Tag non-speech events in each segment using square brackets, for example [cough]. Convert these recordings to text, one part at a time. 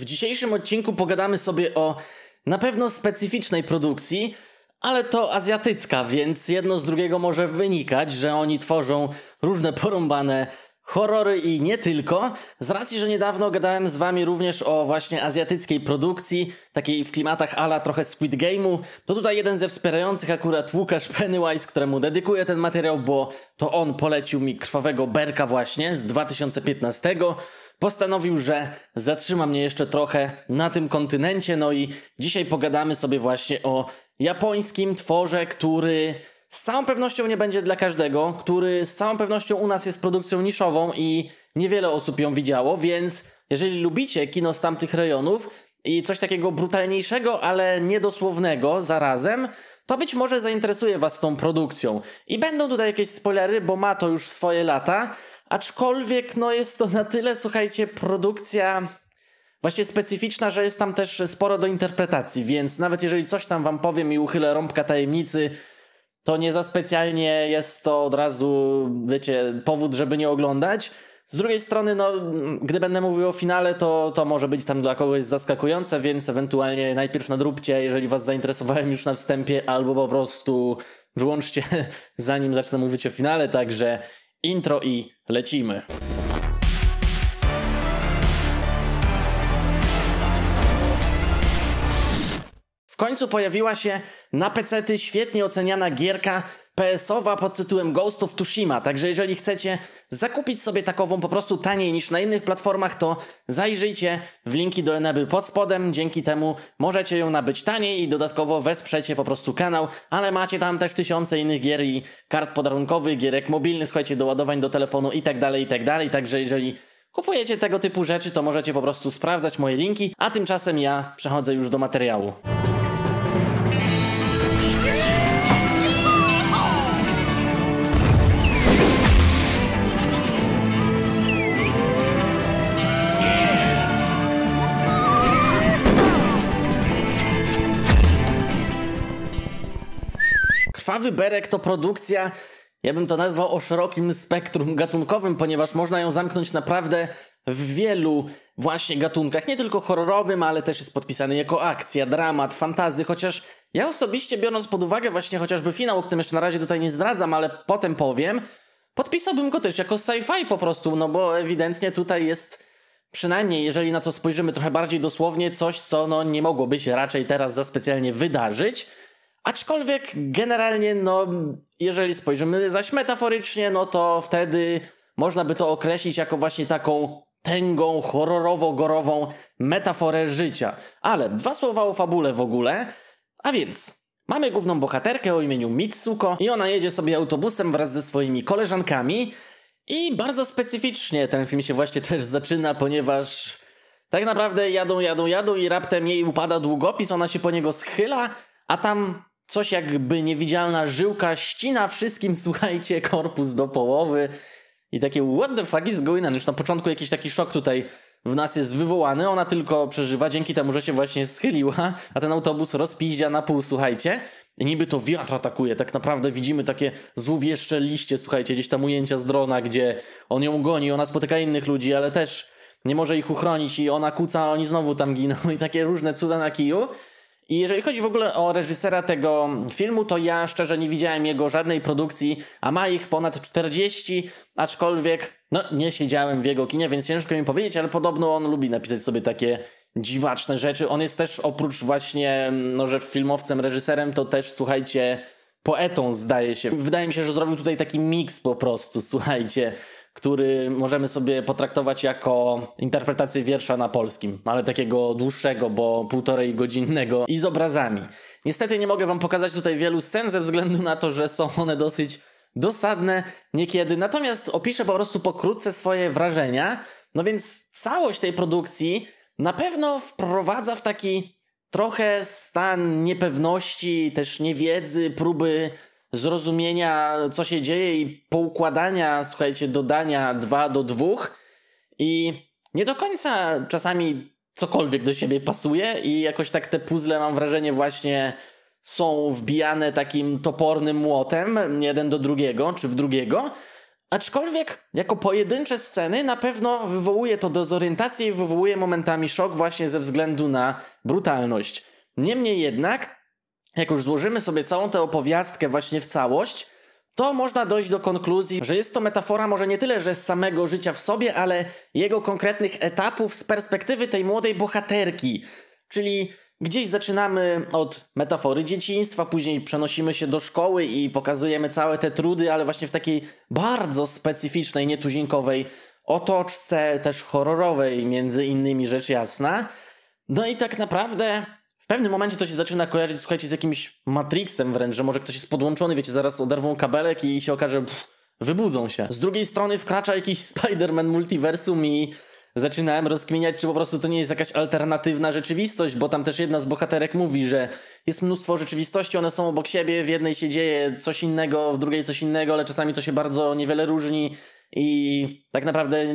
W dzisiejszym odcinku pogadamy sobie o na pewno specyficznej produkcji, ale to azjatycka, więc jedno z drugiego może wynikać, że oni tworzą różne porąbane Horrory i nie tylko. Z racji, że niedawno gadałem z wami również o właśnie azjatyckiej produkcji, takiej w klimatach ala trochę Squid Game'u, to tutaj jeden ze wspierających akurat Łukasz Pennywise, któremu dedykuję ten materiał, bo to on polecił mi Krwawego Berka właśnie z 2015. Postanowił, że zatrzyma mnie jeszcze trochę na tym kontynencie, no i dzisiaj pogadamy sobie właśnie o japońskim tworze, który z całą pewnością nie będzie dla każdego, który z całą pewnością u nas jest produkcją niszową i niewiele osób ją widziało, więc jeżeli lubicie kino z tamtych rejonów i coś takiego brutalniejszego, ale niedosłownego zarazem, to być może zainteresuje Was tą produkcją. I będą tutaj jakieś spoilery, bo ma to już swoje lata, aczkolwiek no jest to na tyle, słuchajcie, produkcja właśnie specyficzna, że jest tam też sporo do interpretacji, więc nawet jeżeli coś tam Wam powiem i uchylę rąbka tajemnicy, to nie za specjalnie jest to od razu, wiecie, powód, żeby nie oglądać. Z drugiej strony, no, gdy będę mówił o finale, to, to może być tam dla kogoś zaskakujące, więc ewentualnie najpierw nadróbcie, jeżeli was zainteresowałem już na wstępie, albo po prostu wyłączcie, [laughs] zanim zacznę mówić o finale, także intro i lecimy. końcu pojawiła się na PC-ty świetnie oceniana gierka PS-owa pod tytułem Ghost of Tsushima. Także jeżeli chcecie zakupić sobie takową po prostu taniej niż na innych platformach, to zajrzyjcie w linki do Eneby pod spodem. Dzięki temu możecie ją nabyć taniej i dodatkowo wesprzecie po prostu kanał, ale macie tam też tysiące innych gier i kart podarunkowych, gierek mobilnych, słuchajcie, doładowań do telefonu itd., tak itd. Tak Także jeżeli kupujecie tego typu rzeczy, to możecie po prostu sprawdzać moje linki, a tymczasem ja przechodzę już do materiału. Krwawy Berek to produkcja, ja bym to nazwał o szerokim spektrum gatunkowym, ponieważ można ją zamknąć naprawdę w wielu właśnie gatunkach, nie tylko horrorowym, ale też jest podpisany jako akcja, dramat, fantazy, chociaż ja osobiście biorąc pod uwagę właśnie chociażby finał, o którym jeszcze na razie tutaj nie zdradzam, ale potem powiem, podpisałbym go też jako sci-fi po prostu, no bo ewidentnie tutaj jest przynajmniej, jeżeli na to spojrzymy trochę bardziej dosłownie, coś co no nie mogłoby się raczej teraz za specjalnie wydarzyć. Aczkolwiek generalnie, no, jeżeli spojrzymy zaś metaforycznie, no to wtedy można by to określić jako właśnie taką tęgą, horrorowo-gorową metaforę życia. Ale dwa słowa o fabule w ogóle. A więc, mamy główną bohaterkę o imieniu Mitsuko i ona jedzie sobie autobusem wraz ze swoimi koleżankami i bardzo specyficznie ten film się właśnie też zaczyna, ponieważ tak naprawdę jadą, jadą, jadą i raptem jej upada długopis, ona się po niego schyla, a tam coś jakby niewidzialna żyłka ścina wszystkim, [laughs] słuchajcie, korpus do połowy. I takie what the fuck is going on? Już na początku jakiś taki szok tutaj w nas jest wywołany, ona tylko przeżywa, dzięki temu, że się właśnie schyliła, a ten autobus rozpiździa na pół, słuchajcie. I niby to wiatr atakuje, tak naprawdę widzimy takie złowieszcze liście, słuchajcie, gdzieś tam ujęcia z drona, gdzie on ją goni, ona spotyka innych ludzi, ale też nie może ich uchronić i ona kuca, a oni znowu tam giną [laughs] i takie różne cuda na kiju. I jeżeli chodzi w ogóle o reżysera tego filmu, to ja szczerze nie widziałem jego żadnej produkcji, a ma ich ponad 40, aczkolwiek no nie siedziałem w jego kinie, więc ciężko mi powiedzieć, ale podobno on lubi napisać sobie takie dziwaczne rzeczy. On jest też oprócz właśnie, no że filmowcem, reżyserem, to też słuchajcie poetą zdaje się. Wydaje mi się, że zrobił tutaj taki miks po prostu, [laughs] słuchajcie który możemy sobie potraktować jako interpretację wiersza na polskim, ale takiego dłuższego, bo półtorej godzinnego i z obrazami. Niestety nie mogę wam pokazać tutaj wielu scen ze względu na to, że są one dosyć dosadne niekiedy. Natomiast opiszę po prostu pokrótce swoje wrażenia. No więc całość tej produkcji na pewno wprowadza w taki trochę stan niepewności, też niewiedzy, próby zrozumienia, co się dzieje i poukładania, słuchajcie, dodania dwa do dwóch i nie do końca czasami cokolwiek do siebie pasuje i jakoś tak te puzzle mam wrażenie właśnie są wbijane takim topornym młotem jeden do drugiego czy w drugiego. Aczkolwiek jako pojedyncze sceny na pewno wywołuje to dezorientację i wywołuje momentami szok właśnie ze względu na brutalność. Niemniej jednak jak już złożymy sobie całą tę opowiastkę właśnie w całość, to można dojść do konkluzji, że jest to metafora może nie tyle, że samego życia w sobie, ale jego konkretnych etapów z perspektywy tej młodej bohaterki. Czyli gdzieś zaczynamy od metafory dzieciństwa, później przenosimy się do szkoły i pokazujemy całe te trudy, ale właśnie w takiej bardzo specyficznej, nietuzinkowej otoczce, też horrorowej, między innymi rzecz jasna. No i tak naprawdę pewnym momencie to się zaczyna kojarzyć, słuchajcie, z jakimś Matrixem wręcz, że może ktoś jest podłączony, wiecie, zaraz oderwą kabelek i się okaże, pff, wybudzą się. Z drugiej strony wkracza jakiś [laughs] Spider-Man multiversum i zaczynałem rozkminiać, czy po prostu to nie jest jakaś alternatywna rzeczywistość, bo tam też jedna z bohaterek mówi, że jest mnóstwo rzeczywistości, one są obok siebie, w jednej się dzieje coś innego, w drugiej coś innego, ale czasami to się bardzo niewiele różni i tak naprawdę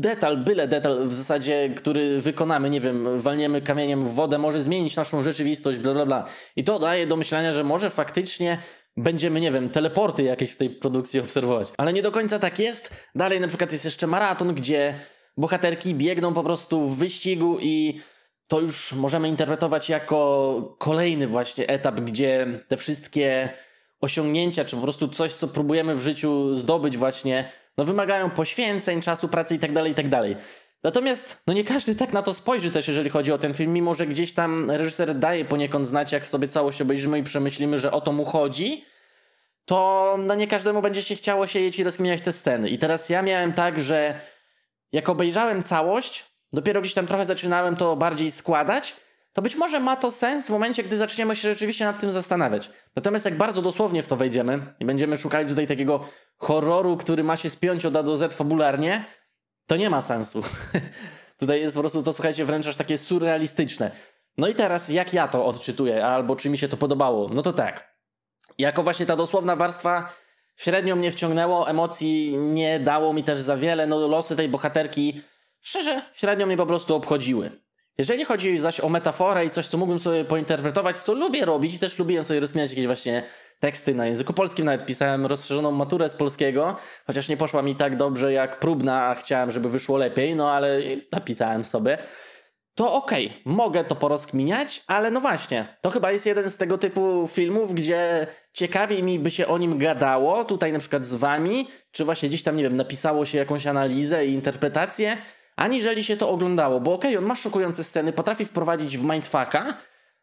detal, byle detal w zasadzie, który wykonamy, nie wiem, walniemy kamieniem w wodę, może zmienić naszą rzeczywistość, bla, bla, bla. I to daje do myślenia, że może faktycznie będziemy, nie wiem, teleporty jakieś w tej produkcji obserwować. Ale nie do końca tak jest. Dalej na przykład jest jeszcze maraton, gdzie bohaterki biegną po prostu w wyścigu i to już możemy interpretować jako kolejny właśnie etap, gdzie te wszystkie osiągnięcia, czy po prostu coś, co próbujemy w życiu zdobyć właśnie, no wymagają poświęceń, czasu, pracy itd., tak tak dalej. Natomiast no nie każdy tak na to spojrzy też, jeżeli chodzi o ten film, mimo że gdzieś tam reżyser daje poniekąd znać, jak sobie całość obejrzymy i przemyślimy, że o to mu chodzi, to na no nie każdemu będzie się chciało siedzieć i rozkminiać te sceny. I teraz ja miałem tak, że jak obejrzałem całość, dopiero gdzieś tam trochę zaczynałem to bardziej składać, to być może ma to sens w momencie, gdy zaczniemy się rzeczywiście nad tym zastanawiać. Natomiast jak bardzo dosłownie w to wejdziemy i będziemy szukali tutaj takiego horroru, który ma się spiąć od A do Z fabularnie, to nie ma sensu. [laughs] tutaj jest po prostu to, słuchajcie, wręcz aż takie surrealistyczne. No i teraz jak ja to odczytuję, albo czy mi się to podobało? No to tak. Jako właśnie ta dosłowna warstwa średnio mnie wciągnęło, emocji nie dało mi też za wiele, no losy tej bohaterki szczerze średnio mnie po prostu obchodziły. Jeżeli chodzi zaś o metaforę i coś, co mógłbym sobie pointerpretować, co lubię robić, też lubiłem sobie rozmieniać jakieś właśnie teksty na języku polskim, nawet pisałem rozszerzoną maturę z polskiego, chociaż nie poszła mi tak dobrze jak próbna, a chciałem, żeby wyszło lepiej, no ale napisałem sobie. To okej, okay, mogę to porozkminiać, ale no właśnie, to chyba jest jeden z tego typu filmów, gdzie ciekawiej mi by się o nim gadało, tutaj na przykład z wami, czy właśnie gdzieś tam, nie wiem, napisało się jakąś analizę i interpretację, aniżeli się to oglądało, bo okej, okay, on ma szokujące sceny, potrafi wprowadzić w mindfucka,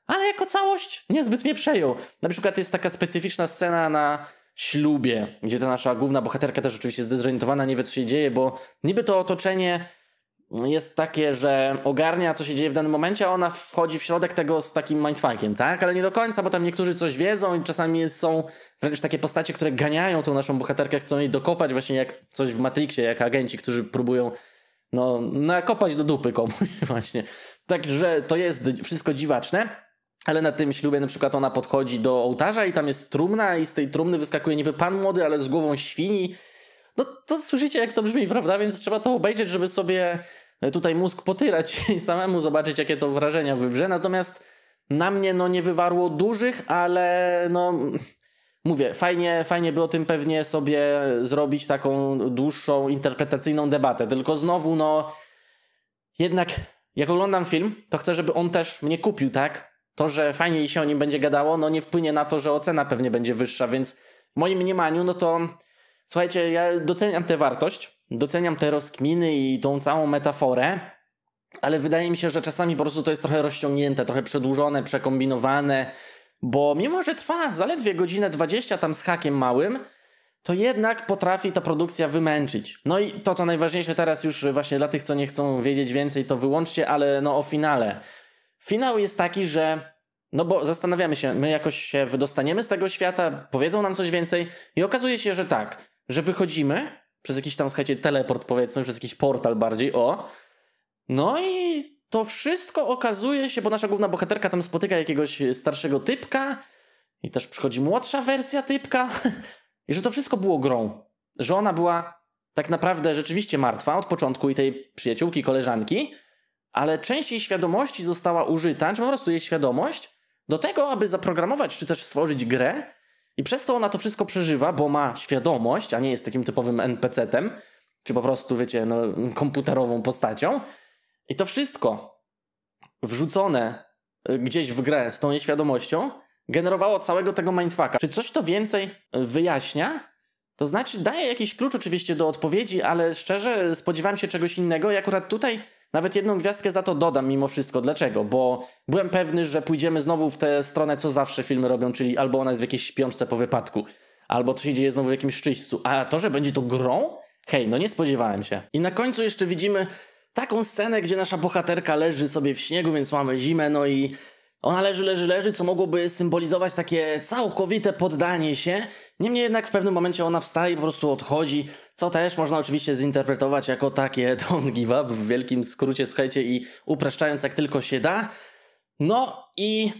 ale jako całość niezbyt mnie przejął. Na przykład jest taka specyficzna scena na ślubie, gdzie ta nasza główna bohaterka też oczywiście jest zdezorientowana, nie wie co się dzieje, bo niby to otoczenie jest takie, że ogarnia co się dzieje w danym momencie, a ona wchodzi w środek tego z takim mindfuckiem, tak? Ale nie do końca, bo tam niektórzy coś wiedzą i czasami są wręcz takie postacie, które ganiają tą naszą bohaterkę, chcą jej dokopać właśnie jak coś w Matrixie, jak agenci, którzy próbują no, nakopać do dupy komuś [laughs] właśnie. Także to jest wszystko dziwaczne. Ale na tym ślubie na przykład ona podchodzi do ołtarza i tam jest trumna i z tej trumny wyskakuje niby pan młody, ale z głową świni. No to słyszycie jak to brzmi, [laughs] prawda? Więc trzeba to obejrzeć, żeby sobie e, tutaj mózg potyrać [laughs] i samemu zobaczyć jakie to wrażenia wywrze. Natomiast na mnie no nie wywarło dużych, ale no mówię, fajnie, fajnie by o tym pewnie sobie zrobić taką dłuższą interpretacyjną debatę. Tylko znowu, no, jednak jak oglądam film, to chcę, żeby on też mnie kupił, tak? To, że fajnie się o nim będzie gadało, no nie wpłynie na to, że ocena pewnie będzie wyższa, więc w moim mniemaniu, no to słuchajcie, ja doceniam tę wartość, doceniam te rozkminy i tą całą metaforę, ale wydaje mi się, że czasami po prostu to jest trochę rozciągnięte, trochę przedłużone, przekombinowane. Bo mimo, że trwa zaledwie godzinę 20 tam z hakiem małym, to jednak potrafi ta produkcja wymęczyć. No i to, co najważniejsze teraz już właśnie dla tych, co nie chcą wiedzieć więcej, to wyłączcie, ale no o finale. Finał jest taki, że no bo zastanawiamy się, my jakoś się wydostaniemy z tego świata, powiedzą nam coś więcej i okazuje się, że tak, że wychodzimy przez jakiś tam, słuchajcie, teleport powiedzmy, przez jakiś portal bardziej, o. No i to wszystko okazuje się, bo nasza główna bohaterka tam spotyka jakiegoś starszego typka i też przychodzi młodsza wersja typka, [laughs] i że to wszystko było grą. Że ona była tak naprawdę rzeczywiście martwa od początku i tej przyjaciółki, koleżanki, ale część jej świadomości została użyta, czy po prostu jej świadomość, do tego, aby zaprogramować czy też stworzyć grę, i przez to ona to wszystko przeżywa, bo ma świadomość, a nie jest takim typowym NPC-tem, czy po prostu, wiecie, no, komputerową postacią. I to wszystko wrzucone y, gdzieś w grę z tą nieświadomością generowało całego tego mindfucka. Czy coś to więcej y, wyjaśnia? To znaczy daje jakiś klucz oczywiście do odpowiedzi, ale szczerze spodziewałem się czegoś innego i akurat tutaj nawet jedną gwiazdkę za to dodam mimo wszystko. Dlaczego? Bo byłem pewny, że pójdziemy znowu w tę stronę, co zawsze filmy robią, czyli albo ona jest w jakiejś śpiączce po wypadku, albo coś się dzieje znowu w jakimś szczyścu. A to, że będzie to grą? Hej, no nie spodziewałem się. I na końcu jeszcze widzimy taką scenę, gdzie nasza bohaterka leży sobie w śniegu, więc mamy zimę, no i ona leży, leży, leży, co mogłoby symbolizować takie całkowite poddanie się. Niemniej jednak w pewnym momencie ona wstaje i po prostu odchodzi, co też można oczywiście zinterpretować jako takie [laughs] don't give up w wielkim skrócie, słuchajcie, i upraszczając jak tylko się da. No i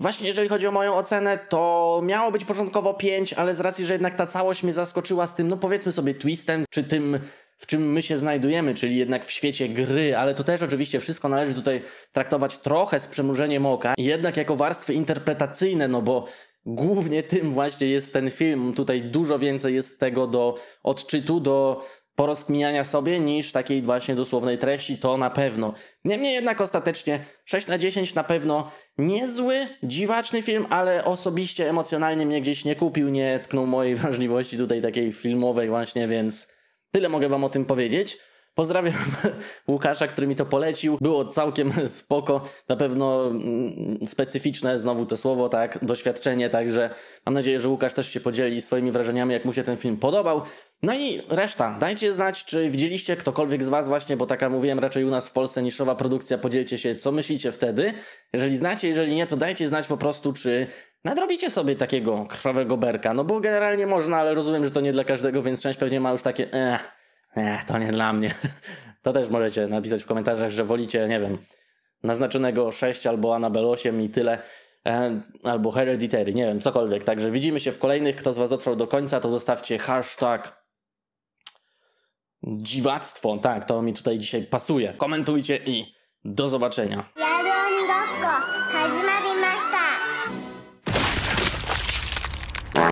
Właśnie jeżeli chodzi o moją ocenę, to miało być początkowo 5, ale z racji, że jednak ta całość mnie zaskoczyła z tym, no powiedzmy sobie, twistem, czy tym, w czym my się znajdujemy, czyli jednak w świecie gry, ale to też oczywiście wszystko należy tutaj traktować trochę z przymrużeniem oka, jednak jako warstwy interpretacyjne, no bo głównie tym właśnie jest ten film. Tutaj dużo więcej jest tego do odczytu, do porozkminiania sobie niż takiej właśnie dosłownej treści, to na pewno. Niemniej jednak ostatecznie 6 na 10 na pewno niezły, dziwaczny film, ale osobiście emocjonalnie mnie gdzieś nie kupił, nie tknął mojej [laughs] wrażliwości tutaj takiej filmowej właśnie, więc tyle mogę wam o tym powiedzieć. Pozdrawiam [laughs] Łukasza, który mi to polecił. Było całkiem [laughs] spoko, na pewno mm, specyficzne, znowu to słowo, tak, doświadczenie, także mam nadzieję, że Łukasz też się podzieli swoimi wrażeniami, jak mu się ten film podobał. No i reszta, dajcie znać, czy widzieliście ktokolwiek z Was właśnie, bo taka mówiłem raczej u nas w Polsce niszowa produkcja, podzielcie się, co myślicie wtedy. Jeżeli znacie, jeżeli nie, to dajcie znać po prostu, czy nadrobicie sobie takiego krwawego berka, no bo generalnie można, ale rozumiem, że to nie dla każdego, więc część pewnie ma już takie Ech nie, to nie dla mnie. To też możecie napisać w komentarzach, że wolicie, nie wiem, naznaczonego 6 albo Anabel 8 i tyle, e, albo Hereditary, nie wiem, cokolwiek. Także widzimy się w kolejnych. Kto z Was dotrwał do końca, to zostawcie hashtag dziwactwo. Tak, to mi tutaj dzisiaj pasuje. Komentujcie i do zobaczenia.